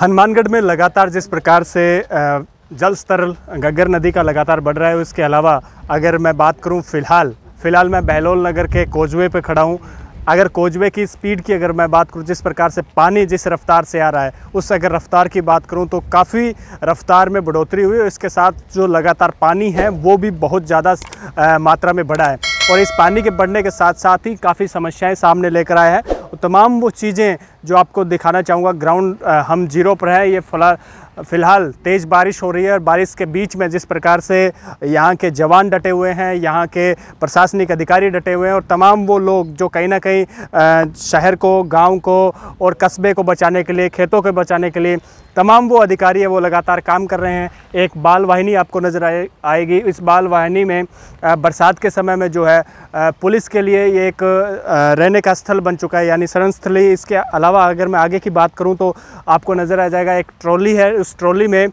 हनुमानगढ़ में लगातार जिस प्रकार से जल स्तर गग्गर नदी का लगातार बढ़ रहा है उसके अलावा अगर मैं बात करूं फ़िलहाल फ़िलहाल मैं बहलोल नगर के कोजवे पर खड़ा हूं अगर कोजवे की स्पीड की अगर मैं बात करूं जिस प्रकार से पानी जिस रफ्तार से आ रहा है उस अगर रफ्तार की बात करूं तो काफ़ी रफ्तार में बढ़ोतरी हुई और इसके साथ जो लगातार पानी है वो भी बहुत ज़्यादा मात्रा में बढ़ा है और इस पानी के बढ़ने के साथ साथ ही काफ़ी समस्याएं सामने लेकर आए हैं तमाम वो चीज़ें जो आपको दिखाना चाहूँगा ग्राउंड हम जीरो पर है ये फला फ़िलहाल तेज़ बारिश हो रही है और बारिश के बीच में जिस प्रकार से यहाँ के जवान डटे हुए हैं यहाँ के प्रशासनिक अधिकारी डटे हुए हैं और तमाम वो लोग जो कहीं ना कहीं शहर को गाँव को और कस्बे को बचाने के लिए खेतों को बचाने के लिए तमाम वो अधिकारी है वो लगातार काम कर रहे हैं एक बाल वाहिनी आपको नज़र आए आएगी इस बाल वाहिनी में बरसात के समय में जो है पुलिस के लिए ये एक रहने का स्थल बन चुका है यानी शरण स्थली इसके अलावा अगर मैं आगे की बात करूँ तो आपको नज़र आ जाएगा एक ट्रॉली है उस उस ट्रॉली में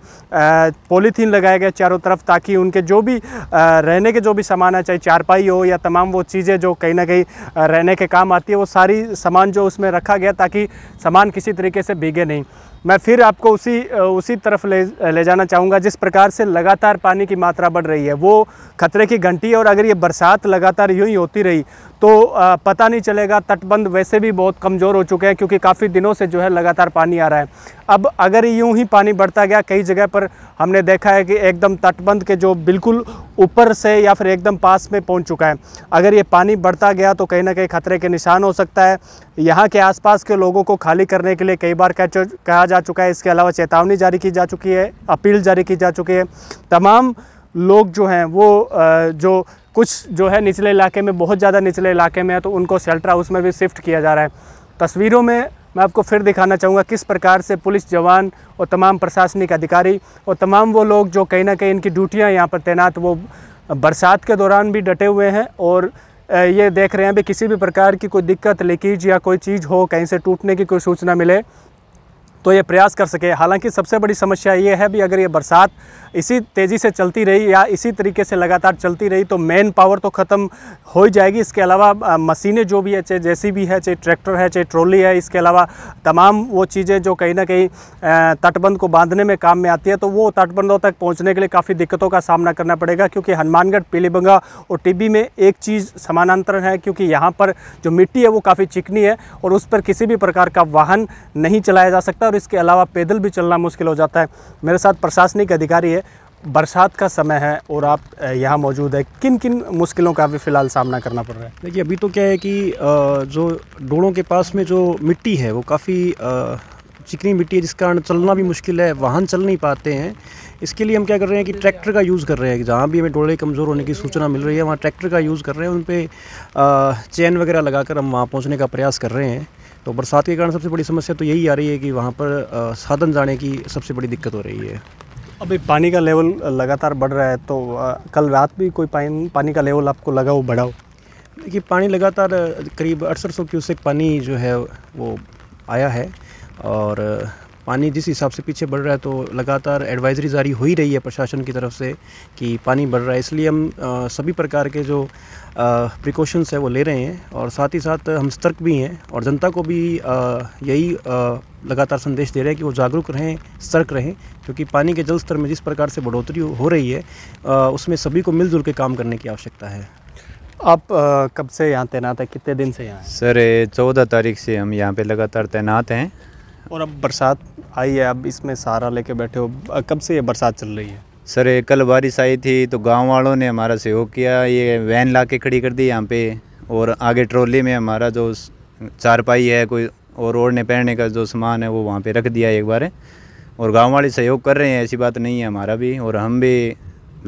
पॉलीथीन लगाया गया चारों तरफ ताकि उनके जो भी रहने के जो भी सामान है चाहे चारपाई हो या तमाम वो चीज़ें जो कहीं ना कहीं रहने के काम आती है वो सारी सामान जो उसमें रखा गया ताकि सामान किसी तरीके से भीगे नहीं मैं फिर आपको उसी उसी तरफ ले ले जाना चाहूँगा जिस प्रकार से लगातार पानी की मात्रा बढ़ रही है वो खतरे की घंटी है और अगर ये बरसात लगातार यूँ ही होती रही तो पता नहीं चलेगा तटबंध वैसे भी बहुत कमज़ोर हो चुके हैं क्योंकि काफ़ी दिनों से जो है लगातार पानी आ रहा है अब अगर यूँ ही पानी बढ़ता गया कई जगह पर हमने देखा है कि एकदम तटबंध के जो बिल्कुल ऊपर से या फिर एकदम पास में पहुंच चुका है अगर ये पानी बढ़ता गया तो कहीं ना कहीं खतरे के निशान हो सकता है यहाँ के आसपास के लोगों को खाली करने के लिए कई बार कहा जा चुका है इसके अलावा चेतावनी जारी की जा चुकी है अपील जारी की जा चुकी है तमाम लोग जो हैं वो जो कुछ जो है निचले इलाके में बहुत ज़्यादा निचले इलाके में है तो उनको शेल्टर हाउस में भी शिफ्ट किया जा रहा है तस्वीरों में मैं आपको फिर दिखाना चाहूँगा किस प्रकार से पुलिस जवान और तमाम प्रशासनिक अधिकारी और तमाम वो लोग जो कहीं ना कहीं इनकी ड्यूटियाँ यहाँ पर तैनात वो बरसात के दौरान भी डटे हुए हैं और ये देख रहे हैं भी किसी भी प्रकार की कोई दिक्कत लीकेज या कोई चीज़ हो कहीं से टूटने की कोई सूचना मिले तो ये प्रयास कर सके हालांकि सबसे बड़ी समस्या ये है भी अगर ये बरसात इसी तेज़ी से चलती रही या इसी तरीके से लगातार चलती रही तो मैन पावर तो ख़त्म हो ही जाएगी इसके अलावा मशीनें जो भी है चाहे जैसी भी है चाहे ट्रैक्टर है चाहे ट्रॉली है इसके अलावा तमाम वो चीज़ें जो कहीं ना कहीं तटबंध को बांधने में काम में आती है तो वो तटबंधों तक पहुँचने के लिए काफ़ी दिक्कतों का सामना करना पड़ेगा क्योंकि हनुमानगढ़ पीलीबंगा और टिब्बी में एक चीज़ समानांतर है क्योंकि यहाँ पर जो मिट्टी है वो काफ़ी चिकनी है और उस पर किसी भी प्रकार का वाहन नहीं चलाया जा सकता और इसके अलावा पैदल भी चलना मुश्किल हो जाता है मेरे साथ प्रशासनिक अधिकारी है बरसात का समय है और आप यहाँ मौजूद है किन किन मुश्किलों का अभी फ़िलहाल सामना करना पड़ रहा है देखिए अभी तो क्या है कि जो डोड़ों के पास में जो मिट्टी है वो काफ़ी चिकनी मिट्टी है जिस कारण चलना भी मुश्किल है वाहन चल नहीं पाते हैं इसके लिए हम क्या कर रहे हैं कि ट्रैक्टर का यूज़ कर रहे हैं जहाँ भी हमें डोड़े कमज़ोर होने की सूचना मिल रही है वहाँ ट्रैक्टर का यूज़ कर रहे हैं उन पर चैन वगैरह लगाकर हम वहाँ पहुँचने का प्रयास कर रहे हैं तो बरसात के कारण सबसे बड़ी समस्या तो यही आ रही है कि वहाँ पर साधन जाने की सबसे बड़ी दिक्कत हो रही है अभी पानी का लेवल लगातार बढ़ रहा है तो कल रात भी कोई पानी पानी का लेवल आपको लगा वो बढ़ाओ देखिए पानी लगातार करीब अड़सठ सौ क्यूसेक पानी जो है वो आया है और पानी जिस हिसाब से पीछे बढ़ रहा है तो लगातार एडवाइजरी जारी हो ही रही है प्रशासन की तरफ से कि पानी बढ़ रहा है इसलिए हम सभी प्रकार के जो प्रिकॉशंस है वो ले रहे हैं और साथ ही साथ हम सतर्क भी हैं और जनता को भी यही लगातार संदेश दे रहे हैं कि वो जागरूक रहें सतर्क रहें क्योंकि पानी के जल स्तर में जिस प्रकार से बढ़ोतरी हो रही है उसमें सभी को मिलजुल के काम करने की आवश्यकता है आप आ, कब से यहाँ तैनात है कितने दिन से यहाँ सर चौदह तारीख से हम यहाँ पे लगातार तैनात हैं और अब बरसात आई है अब इसमें सहारा लेके बैठे हो कब से ये बरसात चल रही है सर कल बारिश आई थी तो गांव वालों ने हमारा सहयोग किया ये वैन ला के खड़ी कर दी यहाँ पे और आगे ट्रॉली में हमारा जो चारपाई है कोई और ओढ़ने पहनने का जो सामान है वो वहाँ पे रख दिया एक बार और गांव वाले सहयोग कर रहे हैं ऐसी बात नहीं है हमारा भी और हम भी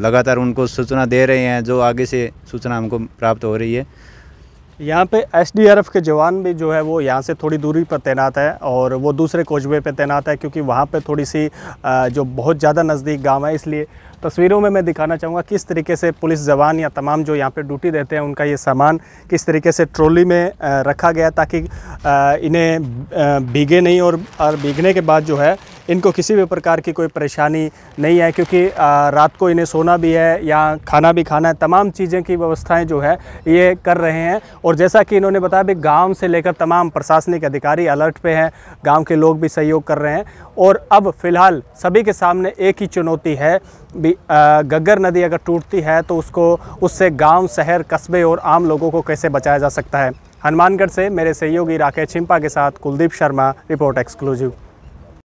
लगातार उनको सूचना दे रहे हैं जो आगे से सूचना हमको प्राप्त हो रही है यहाँ पे एसडीआरएफ के जवान भी जो है वो यहाँ से थोड़ी दूरी पर तैनात है और वो दूसरे कोचबे पे तैनात है क्योंकि वहाँ पे थोड़ी सी जो बहुत ज़्यादा नज़दीक गांव है इसलिए तस्वीरों में मैं दिखाना चाहूँगा किस तरीके से पुलिस जवान या तमाम जो यहाँ पे ड्यूटी देते हैं उनका ये सामान किस तरीके से ट्रॉली में रखा गया ताकि इन्हें भीगे नहीं और भीगने के बाद जो है इनको किसी भी प्रकार की कोई परेशानी नहीं है क्योंकि रात को इन्हें सोना भी है या खाना भी खाना है तमाम चीज़ें की व्यवस्थाएं जो है ये कर रहे हैं और जैसा कि इन्होंने बताया भी गाँव से लेकर तमाम प्रशासनिक अधिकारी अलर्ट पे हैं गाँव के लोग भी सहयोग कर रहे हैं और अब फ़िलहाल सभी के सामने एक ही चुनौती है गग्गर नदी अगर टूटती है तो उसको उससे गांव, शहर कस्बे और आम लोगों को कैसे बचाया जा सकता है हनुमानगढ़ से मेरे सहयोगी राकेश चिंपा के साथ कुलदीप शर्मा रिपोर्ट एक्सक्लूसिव